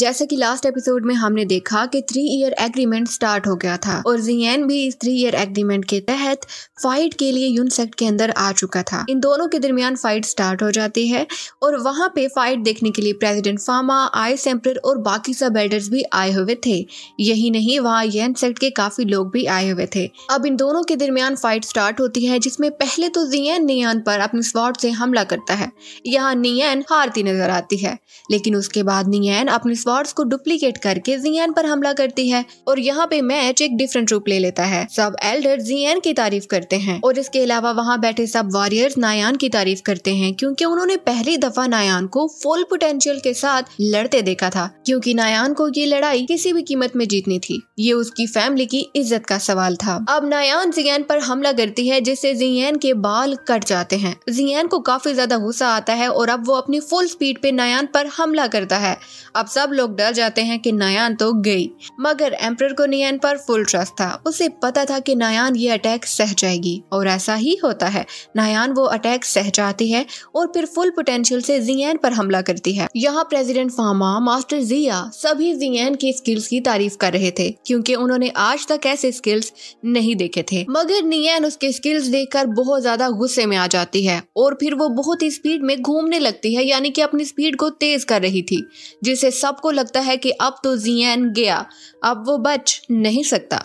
जैसे कि last episode में हमने देखा कि थ्री ईयर एग्रीमेंट स्टार्ट हो गया था और जियन भी इस थ्री ईयर एग्रीमेंट के तहत फाइट के लिए यूनसेक्ट के अंदर आ चुका था इन दोनों के दरमियान फाइट स्टार्ट हो जाती है और वहाँ पे फाइट देखने के लिए प्रेसिडेंट फार्मा आई एम्पर और बाकी सब एल्डर्स भी आए हुए थे यही नहीं वहाँ यन सेक्ट के काफी लोग भी आए हुए थे अब इन दोनों के दरमियान फाइट स्टार्ट होती है जिसमें पहले तो जियन नियन पर अपनी स्वाट से हमला करता है यहाँ नियन हारती नजर आती है लेकिन उसके बाद नियन अपनी वार्ड्स को डुप्लीकेट करके जियान पर हमला करती है और यहाँ पे मैच एक डिफरेंट रूप ले लेता है सब एल्डर जियान की तारीफ करते हैं और इसके अलावा वहाँ बैठे सब वॉरियर्स नायान की तारीफ करते हैं क्योंकि उन्होंने पहली दफा नायान को फुल पोटेंशियल के साथ लड़ते देखा था क्योंकि नायान को ये लड़ाई किसी भी कीमत में जीतनी थी ये उसकी फैमिली की इज्जत का सवाल था अब नायान जियान पर हमला करती है जिससे जियान के बाल कट जाते हैं जियान को काफी ज्यादा गुस्सा आता है और अब वो अपनी फुल स्पीड पे नायान पर हमला करता है अब सब लोग डर जाते हैं कि नयान तो गई मगर एम्पर को नियन पर फुल ट्रस्ट था उसे पता था कि नयान ये अटैक सह जाएगी और ऐसा ही होता है नयान वो अटैक सह जाती है और फिर फुल पोटेंशियल से जियन पर हमला करती है यहाँ प्रेसिडेंट फामा मास्टर जिया सभी जियन की स्किल्स की तारीफ कर रहे थे क्योंकि उन्होंने आज तक ऐसे स्किल्स नहीं देखे थे मगर नियन उसके स्किल्स देखकर बहुत ज्यादा गुस्से में आ जाती है और फिर वो बहुत ही स्पीड में घूमने लगती है यानी कि अपनी स्पीड को तेज कर रही थी जिसे सबको लगता है कि अब तो जियन गया अब वो बच नहीं सकता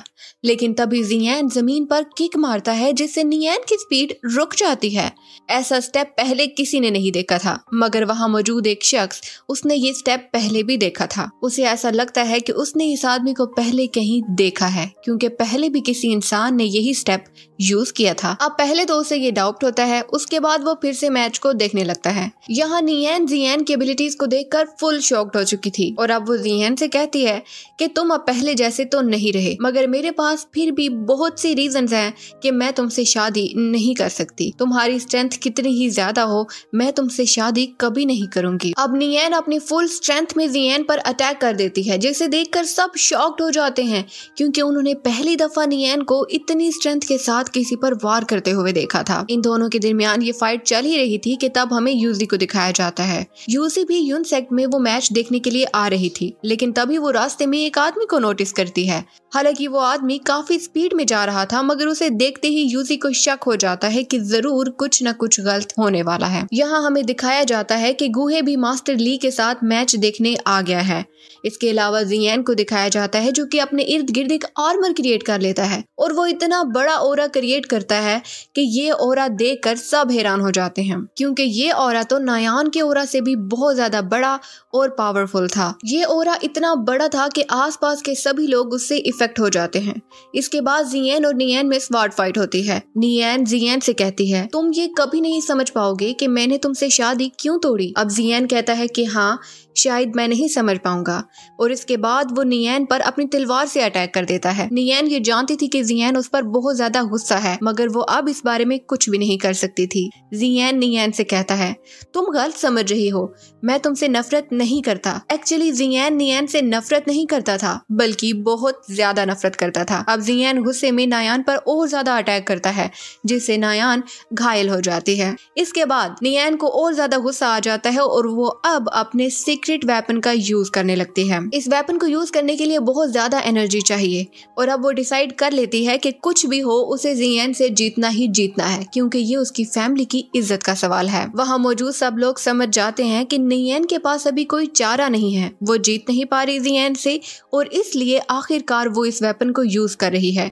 लेकिन तभी जियान जमीन पर किक मारता है जिससे नियन की स्पीड रुक जाती है ऐसा स्टेप पहले किसी ने नहीं देखा था मगर वहाँ मौजूद एक शख्स उसने ये स्टेप पहले भी देखा था उसे ऐसा लगता है कि उसने इस आदमी को पहले कहीं देखा है क्योंकि पहले भी किसी इंसान ने यही स्टेप यूज किया था अब पहले तो उसे ये डाउट होता है उसके बाद वो फिर से मैच को देखने लगता है यहाँ नियन जियन की एबिलिटीज को देख फुल शॉक्ड हो चुकी थी और अब वो जियन से कहती है की तुम अब पहले जैसे तो नहीं रहे मगर मेरे मेरे पास फिर भी बहुत सी रीजंस हैं कि मैं तुमसे शादी नहीं कर सकती तुम्हारी स्ट्रेंथ कितनी ही ज्यादा हो मैं तुमसे शादी कभी नहीं करूंगी अब नियन अपनी फुल स्ट्रेंथ में जियन पर अटैक कर देती है जिसे देखकर सब शॉक्ड हो जाते हैं क्योंकि उन्होंने पहली दफा नियन को इतनी स्ट्रेंथ के साथ किसी पर वार करते हुए देखा था इन दोनों के दरमियान ये फाइट चल ही रही थी कि तब हमें यूजी को दिखाया जाता है यूजी भी यून सेक्ट में वो मैच देखने के लिए आ रही थी लेकिन तभी वो रास्ते में एक आदमी को नोटिस करती है हालांकि वो आ आदमी काफ़ी स्पीड में जा रहा था मगर उसे देखते ही यूजी को शक हो जाता है कि जरूर कुछ न कुछ गलत होने वाला है यहाँ हमें दिखाया जाता है कि गुहे भी मास्टर ली के साथ मैच देखने आ गया है इसके अलावा जियन को दिखाया जाता है जो कि अपने इर्द गिर्द एक आर्मर क्रिएट कर लेता है और वो इतना बड़ा ओरा क्रिएट करता है कि ये ओरा देख कर सब हैरान हो जाते हैं क्योंकि ये ओरा तो नायान के ओरा से भी बहुत ज्यादा बड़ा और पावरफुल था ये ओरा इतना बड़ा था कि आसपास के सभी लोग उससे इफेक्ट हो जाते हैं हैं इसके बाद जियन और नियन में स्वाड फाइट होती है नियन जियन से कहती है तुम ये कभी नहीं समझ पाओगे कि मैंने तुमसे शादी क्यों तोड़ी अब जियन कहता है कि हाँ शायद मैं नहीं समझ पाऊंगा और इसके बाद वो नियन पर अपनी तलवार से अटैक कर देता है नियन ये जानती थी कि जियन उस पर बहुत ज्यादा गुस्सा है मगर वो अब इस बारे में कुछ भी नहीं कर सकती थी जियन नियन से कहता है तुम गलत समझ रही हो मैं तुमसे नफरत नहीं करता एक्चुअली जियन नियन से नफरत नहीं करता था बल्कि बहुत ज्यादा नफरत करता करता था अब जियान गुस्से में नायान पर और ज्यादा अटैक करता है जिससे नायान घायल हो जाती है इसके बाद नियान को और ज्यादा गुस्सा आ जाता है और वो अब अपने सीक्रेट वेपन का यूज करने लगती है इस वेपन को यूज करने के लिए बहुत ज्यादा एनर्जी चाहिए और अब वो डिसाइड कर लेती है कि कुछ भी हो उसे जियान से जीतना ही जीतना है क्योंकि ये उसकी फैमिली की इज्जत का सवाल है वहाँ मौजूद सब लोग समझ जाते हैं कि नियन के पास अभी कोई चारा नहीं है वो जीत नहीं पा रही जियन से और इसलिए आखिरकार वो इस वेपन को यूज कर रही है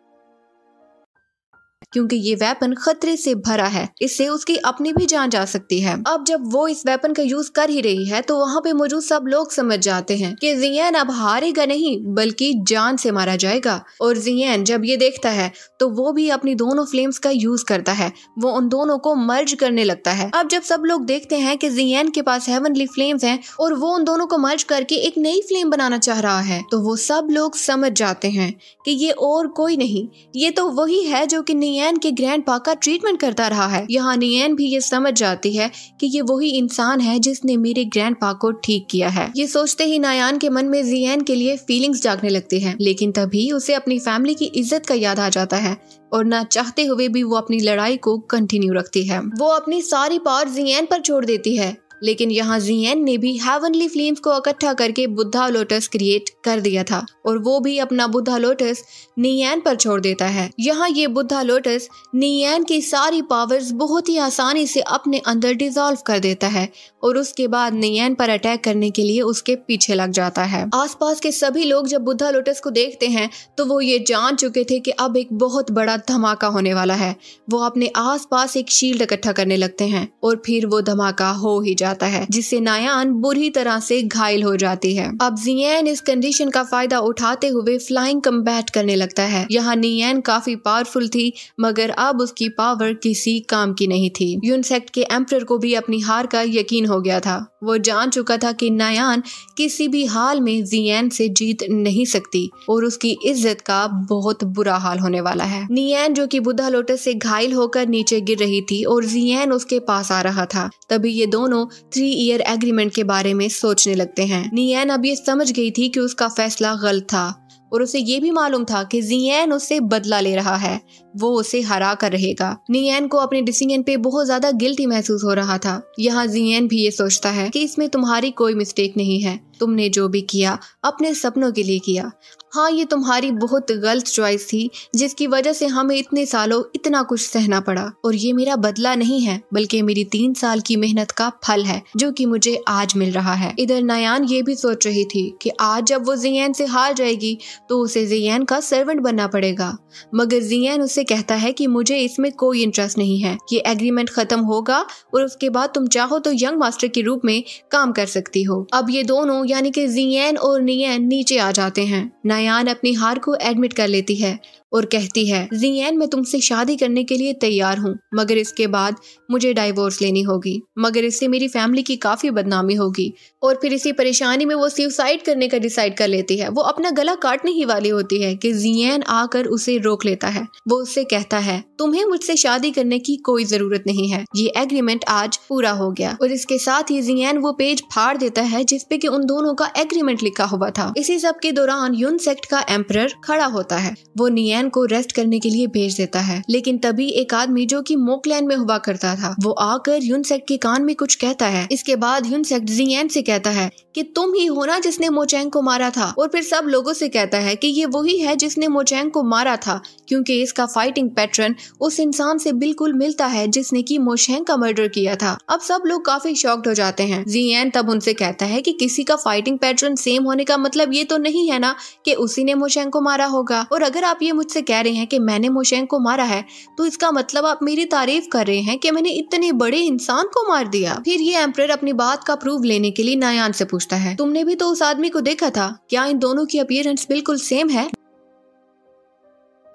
क्योंकि ये वेपन खतरे से भरा है इससे उसकी अपनी भी जान जा सकती है अब जब वो इस वेपन का यूज कर ही रही है तो वहाँ पे मौजूद सब लोग समझ जाते हैं कि जियन अब हारेगा नहीं बल्कि जान से मारा जाएगा और जियन जब ये देखता है तो वो भी अपनी दोनों फ्लेम्स का यूज करता है वो उन दोनों को मर्ज करने लगता है अब जब सब लोग देखते हैं कि जियन के पास हेवनली फ्लेम्स हैं और वो उन दोनों को मर्ज करके एक नई फ्लेम बनाना चाह रहा है तो वो सब लोग समझ जाते हैं कि ये और कोई नहीं ये तो वही है जो कि नियन नियन के पा का ट्रीटमेंट करता रहा है यहाँ नियन भी ये समझ जाती है कि ये वही इंसान है जिसने मेरे पा को ठीक किया है ये सोचते ही नायान के मन में जियन के लिए फीलिंग्स जागने लगती है लेकिन तभी उसे अपनी फैमिली की इज्जत का याद आ जाता है और ना चाहते हुए भी वो अपनी लड़ाई को कंटिन्यू रखती है वो अपनी सारी पावर जियन पर छोड़ देती है लेकिन यहाँ जियन ने भी हेवनली फ्लेम्स को इकट्ठा करके बुद्धा लोटस क्रिएट कर दिया था और वो भी अपना बुद्धा लोटस नियन पर छोड़ देता है यहाँ ये बुद्धा लोटस नियन की सारी पावर्स बहुत ही आसानी से अपने अंदर डिजोल्व कर देता है और उसके बाद नियन पर अटैक करने के लिए उसके पीछे लग जाता है आसपास के सभी लोग जब बुद्धा लोटस को देखते हैं तो वो ये जान चुके थे कि अब एक बहुत बड़ा धमाका होने वाला है वो अपने आस एक शील्ड इकट्ठा करने लगते हैं और फिर वो धमाका हो ही जाता जाता है जिससे नायान बुरी तरह से घायल हो जाती है अब जियन इस कंडीशन का फायदा उठाते हुए फ्लाइंग कम्बैट करने लगता है यहाँ नियन काफी पावरफुल थी मगर अब उसकी पावर किसी काम की नहीं थी यूनसेक्ट के एम्पर को भी अपनी हार का यकीन हो गया था वो जान चुका था कि नायान किसी भी हाल में जियन से जीत नहीं सकती और उसकी इज्जत का बहुत बुरा हाल होने वाला है नियन जो कि बुद्धा लोटस से घायल होकर नीचे गिर रही थी और जियन उसके पास आ रहा था तभी ये दोनों थ्री ईयर एग्रीमेंट के बारे में सोचने लगते हैं नियन अब ये समझ गई थी कि उसका फैसला गलत था और उसे ये भी मालूम था कि जियन उससे बदला ले रहा है वो उसे हरा कर रहेगा नियन को अपने डिसीजन पे बहुत ज्यादा गिल्टी महसूस हो रहा था यहाँ जियन भी ये सोचता है कि इसमें तुम्हारी कोई मिस्टेक नहीं है तुमने जो भी किया अपने सपनों के लिए किया हाँ ये तुम्हारी बहुत गलत चॉइस थी जिसकी वजह से हमें इतने सालों इतना कुछ सहना पड़ा और ये मेरा बदला नहीं है बल्कि मेरी तीन साल की मेहनत का फल है जो कि मुझे आज मिल रहा है इधर नयान ये भी सोच रही थी कि आज जब वो जियन से हार जाएगी तो उसे जियन का सर्वेंट बनना पड़ेगा मगर जियन उसे से कहता है कि मुझे इसमें कोई इंटरेस्ट नहीं है ये एग्रीमेंट खत्म होगा और उसके बाद तुम चाहो तो यंग मास्टर के रूप में काम कर सकती हो अब ये दोनों यानी कि जियन और नियन नीचे आ जाते हैं नयान अपनी हार को एडमिट कर लेती है और कहती है जियान मैं तुमसे शादी करने के लिए तैयार हूँ मगर इसके बाद मुझे डाइवोर्स लेनी होगी मगर इससे मेरी फैमिली की काफ़ी बदनामी होगी और फिर इसी परेशानी में वो सुसाइड करने का डिसाइड कर लेती है वो अपना गला काटने ही वाली होती है कि जियान आकर उसे रोक लेता है वो उससे कहता है तुम्हें मुझसे शादी करने की कोई ज़रूरत नहीं है ये एग्रीमेंट आज पूरा हो गया और इसके साथ ही जियान वो पेज फाड़ देता है जिसपे की उन दोनों का एग्रीमेंट लिखा हुआ था इसी सब के दौरान यून सेक्ट का एम्पर खड़ा होता है वो नियन मैन को रेस्ट करने के लिए भेज देता है लेकिन तभी एक आदमी जो कि मोकलैन में हुआ करता था वो आकर यूनसेक के कान में कुछ कहता है इसके बाद यूनसेक जी से कहता है कि तुम ही हो ना जिसने मोचैंग को मारा था और फिर सब लोगों से कहता है कि ये वही है जिसने मोचैंग को मारा था क्योंकि इसका फाइटिंग पैटर्न उस इंसान से बिल्कुल मिलता है जिसने की मोशैंग का मर्डर किया था अब सब लोग काफी शॉक्ड हो जाते हैं जियन तब उनसे कहता है कि किसी का फाइटिंग पैटर्न सेम होने का मतलब ये तो नहीं है ना कि उसी ने मोशैंग को मारा होगा और अगर आप ये मुझसे कह रहे हैं कि मैंने मोशैंग को मारा है तो इसका मतलब आप मेरी तारीफ कर रहे हैं कि मैंने इतने बड़े इंसान को मार दिया फिर ये एम्प्रर अपनी बात का प्रूफ लेने के लिए नयान से पूछ पूछता है तुमने भी तो उस आदमी को देखा था क्या इन दोनों की अपियरेंस बिल्कुल सेम है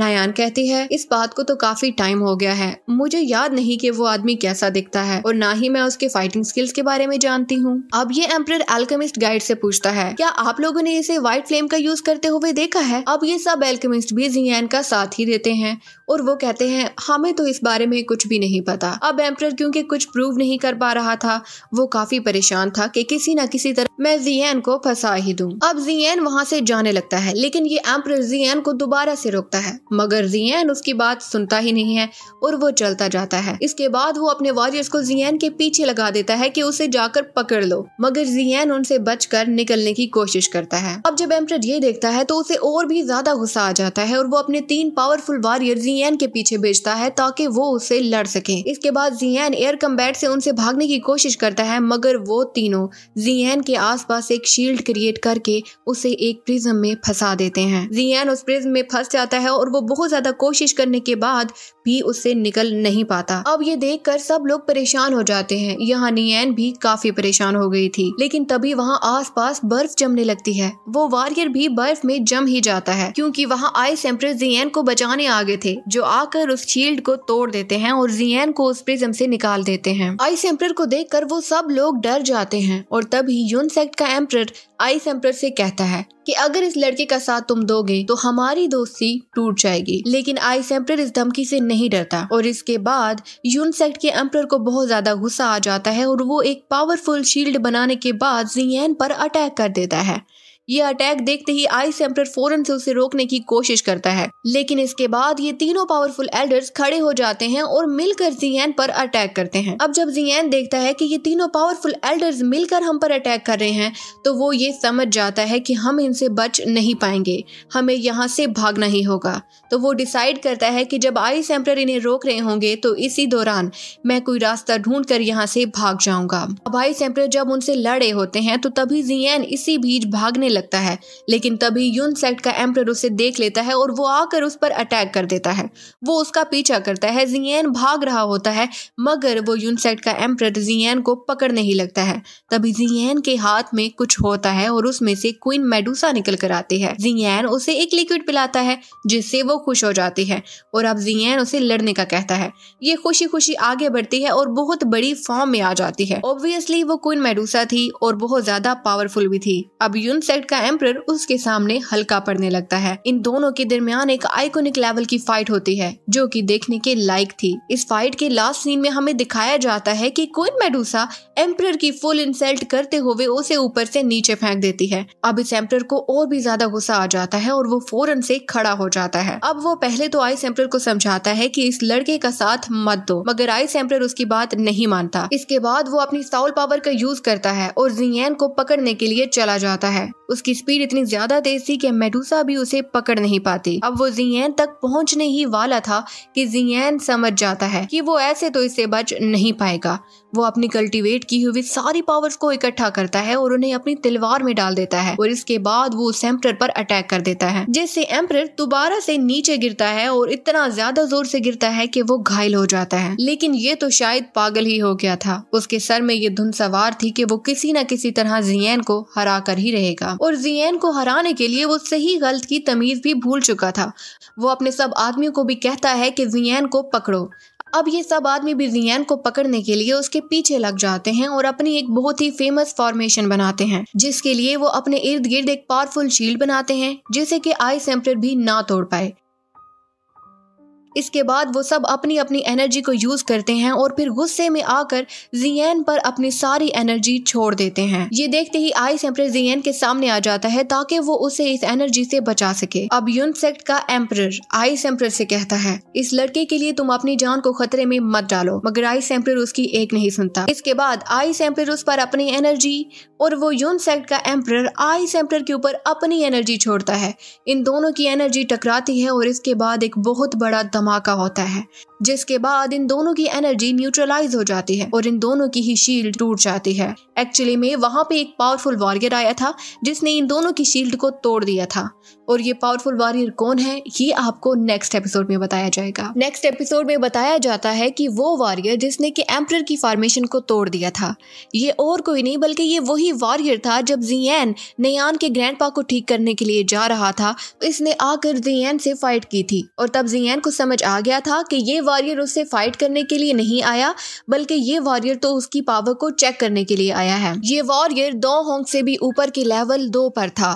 डायन कहती है इस बात को तो काफी टाइम हो गया है मुझे याद नहीं कि वो आदमी कैसा दिखता है और ना ही मैं उसके फाइटिंग स्किल्स के बारे में जानती हूँ अब ये एम्पर एल्केमिस्ट गाइड से पूछता है क्या आप लोगों ने इसे व्हाइट फ्लेम का यूज करते हुए देखा है अब ये सब एल्केमिस्ट भी जियान का साथ ही देते हैं और वो कहते हैं हमें तो इस बारे में कुछ भी नहीं पता अब एम्पर क्योंकि कुछ प्रूव नहीं कर पा रहा था वो काफी परेशान था कि किसी न किसी तरह मैं जियान को फंसा ही दूँ अब जियान वहाँ से जाने लगता है लेकिन ये एम्पर जियान को दोबारा से रोकता है मगर जियन उसकी बात सुनता ही नहीं है और वो चलता जाता है इसके बाद वो अपने वॉरियर्स को जियन के पीछे लगा देता है कि उसे जाकर पकड़ लो मगर जियन उनसे बचकर निकलने की कोशिश करता है अब जब एम्प्रेड ये देखता है तो उसे और भी ज्यादा गुस्सा आ जाता है और वो अपने तीन पावरफुल वॉरियर जियन के पीछे भेजता है ताकि वो उसे लड़ सके इसके बाद जियन एयर कम्बैट से उनसे भागने की कोशिश करता है मगर वो तीनों जियन के आसपास एक शील्ड क्रिएट करके उसे एक प्रिज्म में फंसा देते हैं जियन उस प्रिज्म में फंस जाता है और वो वो बहुत ज्यादा कोशिश करने के बाद भी उससे निकल नहीं पाता अब ये कर सब लोग परेशान हो जाते हैं यहाँ नियन भी काफी परेशान हो गई थी लेकिन तभी वहाँ पास बर्फ जमने लगती है वो वारियर भी बर्फ में जम ही जाता है क्योंकि वहाँ आए सेम्प्रेस जियन को बचाने आगे थे जो आकर उस शील्ड को तोड़ देते हैं और जियन को उस प्रिज्म से निकाल देते हैं आइस एम्पर को देखकर वो सब लोग डर जाते हैं और तभी यून सेक्ट का एम्प्रेर आइस एम्पर से कहता है कि अगर इस लड़के का साथ तुम दोगे तो हमारी दोस्ती टूट जाए जाएगी लेकिन आइस एम्प्रर इस धमकी से नहीं डरता और इसके बाद यून सेक्ट के एम्पर को बहुत ज्यादा गुस्सा आ जाता है और वो एक पावरफुल शील्ड बनाने के बाद जियन पर अटैक कर देता है ये अटैक देखते ही आइस सैम्पर फोरन से उसे रोकने की कोशिश करता है लेकिन इसके बाद ये तीनों पावरफुल एल्डर्स खड़े हो जाते हैं और मिलकर जियन पर अटैक करते हैं अब जब जियन देखता है कि ये तीनों पावरफुल एल्डर्स मिलकर हम पर अटैक कर रहे हैं तो वो ये समझ जाता है कि हम इनसे बच नहीं पाएंगे हमें यहाँ से भागना ही होगा तो वो डिसाइड करता है कि जब आइस सैम्पर इन्हें रोक रहे होंगे तो इसी दौरान मैं कोई रास्ता ढूंढ कर यहाँ से भाग जाऊंगा अब आइस एम्पर जब उनसे लड़े होते हैं तो तभी जियन इसी बीच भागने लगता है लेकिन तभी यून सेक्ट का एम्प्रर उसे देख लेता है और वो आकर उस पर अटैक कर देता है वो उसका पीछा करता है जियन भाग रहा होता है मगर वो यून सेक्ट का एम्प्रर जियन को पकड़ नहीं लगता है तभी जियन के हाथ में कुछ होता है और उसमें से क्वीन मेडूसा निकल कर आती है जियन उसे एक लिक्विड पिलाता है जिससे वो खुश हो जाती है और अब जियन उसे लड़ने का कहता है ये खुशी खुशी आगे बढ़ती है और बहुत बड़ी फॉर्म में आ जाती है ऑब्वियसली वो क्वीन मेडूसा थी और बहुत ज्यादा पावरफुल भी थी अब यूनसेट का एम्पर उसके सामने हल्का पड़ने लगता है इन दोनों के दरमियान एक आइकोनिक लेवल की फाइट होती है जो कि देखने के लायक थी इस फाइट के लास्ट सीन में हमें दिखाया जाता है कि क्वीन मेडूसा एम्प्रर की फुल इंसल्ट करते हुए उसे ऊपर से नीचे फेंक देती है अब इस एम्प्रर को और भी ज्यादा गुस्सा आ जाता है और वो फौरन से खड़ा हो जाता है अब वो पहले तो आइस एम्प्रर को समझाता है की इस लड़के का साथ मत दो मगर आइस एम्प्रर उसकी बात नहीं मानता इसके बाद वो अपनी साउल पावर का यूज करता है और जियन को पकड़ने के लिए चला जाता है उसकी स्पीड इतनी ज्यादा तेज थी कि मेडूसा भी उसे पकड़ नहीं पाती अब वो जियन तक पहुंचने ही वाला था कि जियन समझ जाता है कि वो ऐसे तो इससे बच नहीं पाएगा वो अपनी कल्टीवेट की हुई सारी पावर्स को इकट्ठा करता है और उन्हें अपनी तलवार में डाल देता है और इसके बाद वो उस एम्प्रर पर अटैक कर देता है जिससे एम्प्रर दोबारा से नीचे गिरता है और इतना ज्यादा जोर से गिरता है कि वो घायल हो जाता है लेकिन ये तो शायद पागल ही हो गया था उसके सर में ये धुन सवार थी कि वो किसी न किसी तरह जियन को हरा कर ही रहेगा और जियन को हराने के लिए वो सही गलत की तमीज भी भूल चुका था वो अपने सब आदमियों को भी कहता है कि जियन को पकड़ो अब ये सब आदमी बिजनियन को पकड़ने के लिए उसके पीछे लग जाते हैं और अपनी एक बहुत ही फेमस फॉर्मेशन बनाते हैं जिसके लिए वो अपने इर्द गिर्द एक पावरफुल शील्ड बनाते हैं जिसे कि आई सेम्पर भी ना तोड़ पाए इसके बाद वो सब अपनी अपनी एनर्जी को यूज़ करते हैं और फिर गुस्से में आकर जियन पर अपनी सारी एनर्जी छोड़ देते हैं ये देखते ही आइस एम्पर जियन के सामने आ जाता है ताकि वो उसे इस एनर्जी से बचा सके अब यून सेक्ट का एम्पर आइस एम्पर से कहता है इस लड़के के लिए तुम अपनी जान को खतरे में मत डालो मगर आइस एम्पर उसकी एक नहीं सुनता इसके बाद आइस एम्पर उस पर अपनी एनर्जी और वो यून सेक्ट का एम्पर आइस एम्पर के ऊपर अपनी एनर्जी छोड़ता है इन दोनों की एनर्जी टकराती है और इसके बाद एक बहुत बड़ा धमाका होता है जिसके बाद इन दोनों की एनर्जी न्यूट्रलाइज हो जाती है और इन दोनों की ही शील्ड टूट जाती है एक्चुअली में वहाँ पे एक पावरफुल वॉरियर आया था जिसने इन दोनों की शील्ड को तोड़ दिया था और ये पावरफुल वॉरियर कौन है ये आपको नेक्स्ट एपिसोड में बताया जाएगा नेक्स्ट एपिसोड में बताया जाता है कि वो वॉरियर जिसने कि एम्प्रर की फार्मेशन को तोड़ दिया था ये और कोई नहीं बल्कि ये वही वॉरियर था जब जियन नयान के ग्रैंड को ठीक करने के लिए जा रहा था तो इसने आकर जियन से फाइट की थी और तब जियन को समझ आ गया था कि ये वॉरियर उससे फाइट करने के लिए नहीं आया बल्कि ये वॉरियर तो उसकी पावर को चेक करने के लिए आया है ये वॉरियर दो होंग से भी ऊपर के लेवल दो पर था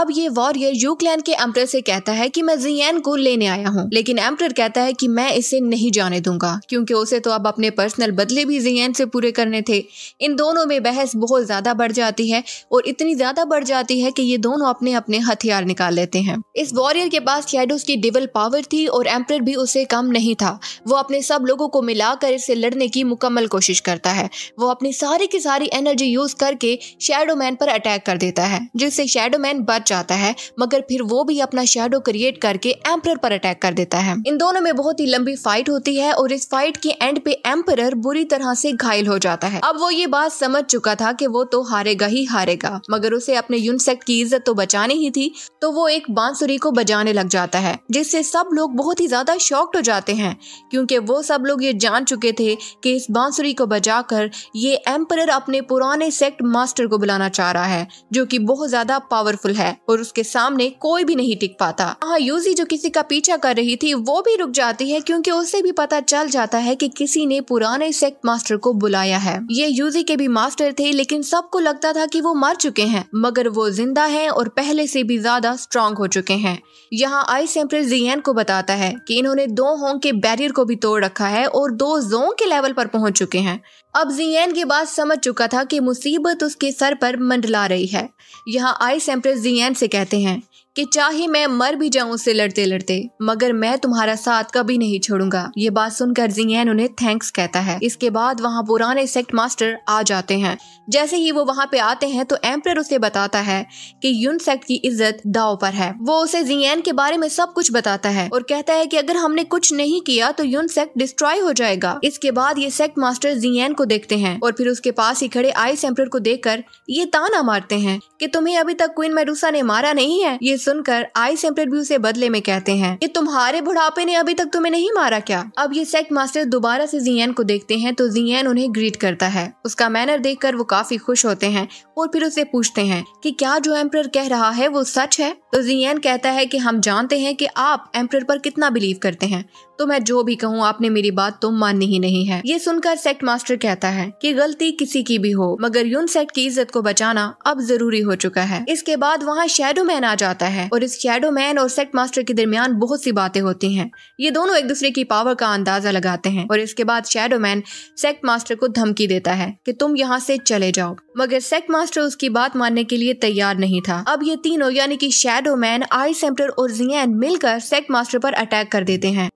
अब ये वॉरियर यूक्लैन सुपरमैन के एम्प्रेस से कहता है कि मैं जियन को लेने आया हूँ लेकिन एम्प्रेयर कहता है कि मैं इसे नहीं जाने दूंगा क्योंकि उसे तो अब अपने पर्सनल बदले भी जियन से पूरे करने थे इन दोनों में बहस बहुत ज्यादा बढ़ जाती है और इतनी ज्यादा बढ़ जाती है कि ये दोनों अपने अपने हथियार निकाल लेते हैं इस वॉरियर के पास शेडोज की डिवल पावर थी और एम्प्रेयर भी उसे कम नहीं था वो अपने सब लोगों को मिलाकर इससे लड़ने की मुकम्मल कोशिश करता है वो अपनी सारी की सारी एनर्जी यूज करके शेडोमैन पर अटैक कर देता है जिससे शेडोमैन बच जाता है मगर फिर वो भी अपना शेडो क्रिएट करके एम्पर पर अटैक कर देता है इन दोनों में बहुत ही लंबी फाइट होती है और इस फाइट के एंड पे एम्पर बुरी तरह से घायल हो जाता है अब वो ये बात समझ चुका था कि वो तो हारेगा ही हारेगा मगर उसे अपने यूनसेक की इज्जत तो बचानी ही थी तो वो एक बांसुरी को बजाने लग जाता है जिससे सब लोग बहुत ही ज्यादा शॉक्ट हो जाते हैं क्योंकि वो सब लोग ये जान चुके थे कि इस बांसुरी को बजा कर ये एम्पर अपने पुराने सेक्ट मास्टर को बुलाना चाह रहा है जो कि बहुत ज्यादा पावरफुल है और उसके सामने कोई कोई भी नहीं टिक पाता वहाँ यूजी जो किसी का पीछा कर रही थी वो भी रुक जाती है क्योंकि उसे भी पता चल जाता है कि किसी ने पुराने सेक्ट मास्टर को बुलाया है ये यूजी के भी मास्टर थे लेकिन सबको लगता था कि वो मर चुके हैं मगर वो जिंदा हैं और पहले से भी ज्यादा स्ट्रांग हो चुके हैं यहाँ आई सेम्प्रेस जियन को बताता है कि इन्होंने दो होंग के बैरियर को भी तोड़ रखा है और दो जोंग के लेवल पर पहुंच चुके हैं अब जियन के बाद समझ चुका था कि मुसीबत उसके सर पर मंडला रही है यहाँ आई सेम्प्रेस जियन से कहते हैं कि चाहे मैं मर भी जाऊं उससे लड़ते लड़ते मगर मैं तुम्हारा साथ कभी नहीं छोड़ूंगा ये बात सुनकर जिंगन उन्हें थैंक्स कहता है इसके बाद वहाँ पुराने सेक्ट मास्टर आ जाते हैं जैसे ही वो वहाँ पे आते हैं तो एम्पर उसे बताता है कि यून सेक्ट की इज्जत दाव पर है वो उसे जिंगन के बारे में सब कुछ बताता है और कहता है की अगर हमने कुछ नहीं किया तो यून सेक्ट डिस्ट्रॉय हो जाएगा इसके बाद ये सेक्ट मास्टर जिंगन को देखते हैं और फिर उसके पास ही खड़े आइस एम्पर को देख ये ताना मारते हैं की तुम्हें अभी तक क्वीन मेडूसा ने मारा नहीं है ये सुनकर आई भी उसे बदले में कहते हैं ये तुम्हारे बुढ़ापे ने अभी तक तुम्हें नहीं मारा क्या अब ये सेक्ट मास्टर दोबारा से जियन को देखते हैं तो जियन उन्हें ग्रीट करता है उसका मैनर देख वो काफी खुश होते हैं और फिर उसे पूछते हैं की क्या जो एम्पर कह रहा है वो सच है तो जियन कहता है कि हम जानते हैं कि आप एम्प्रर पर कितना बिलीव करते हैं तो मैं जो भी कहूँ आपने मेरी बात तो माननी ही नहीं है ये सुनकर सेक्ट मास्टर कहता है कि गलती किसी की भी हो मगर यून सेट की इज्जत को बचाना अब जरूरी हो चुका है इसके बाद वहाँ शेडो मैन आ जाता है और इस शेडो मैन और सेक्ट मास्टर के दरमियान बहुत सी बातें होती है ये दोनों एक दूसरे की पावर का अंदाजा लगाते हैं और इसके बाद शेडो मैन सेक्ट मास्टर को धमकी देता है की तुम यहाँ से चले जाओ मगर सेक्ट मास्टर उसकी बात मानने के लिए तैयार नहीं था अब ये तीनों यानी की शेडो शैडो मैन आई सेम्टर और जियन मिलकर सेक मास्टर पर अटैक कर देते हैं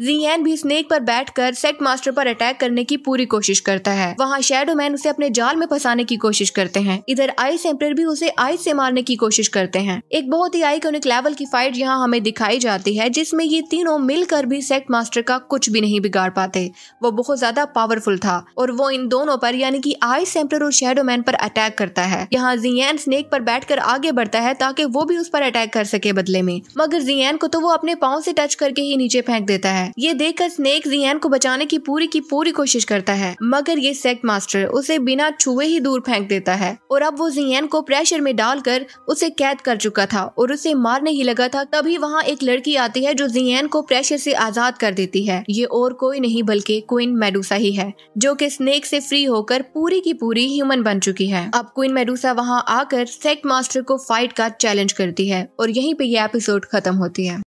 जीएन भी स्नेक पर बैठकर सेट मास्टर पर अटैक करने की पूरी कोशिश करता है वहाँ शेडो मैन उसे अपने जाल में फंसाने की कोशिश करते हैं इधर आइस एम्पर भी उसे आइस से मारने की कोशिश करते हैं एक बहुत ही आइकोनिक लेवल की फाइट यहाँ हमें दिखाई जाती है जिसमें ये तीनों मिलकर भी सेट मास्टर का कुछ भी नहीं बिगाड़ पाते वो बहुत ज्यादा पावरफुल था और वो इन दोनों पर यानी की आइस एम्पर और शेडो मैन पर अटैक करता है यहाँ जीएन स्नेक पर बैठ आगे बढ़ता है ताकि वो भी उस पर अटैक कर सके बदले में मगर जीएन को तो वो अपने पाँव से टच करके ही नीचे फेंक देता है है ये देखकर स्नेक जियान को बचाने की पूरी की पूरी कोशिश करता है मगर ये सेक्ट मास्टर उसे बिना छुए ही दूर फेंक देता है और अब वो जियान को प्रेशर में डालकर उसे कैद कर चुका था और उसे मारने ही लगा था तभी वहाँ एक लड़की आती है जो जियान को प्रेशर से आजाद कर देती है ये और कोई नहीं बल्कि क्वीन मेडूसा ही है जो कि स्नेक से फ्री होकर पूरी की पूरी ह्यूमन बन चुकी है अब क्वीन मेडूसा वहाँ आकर सेक्ट मास्टर को फाइट का चैलेंज करती है और यहीं पे ये एपिसोड खत्म होती है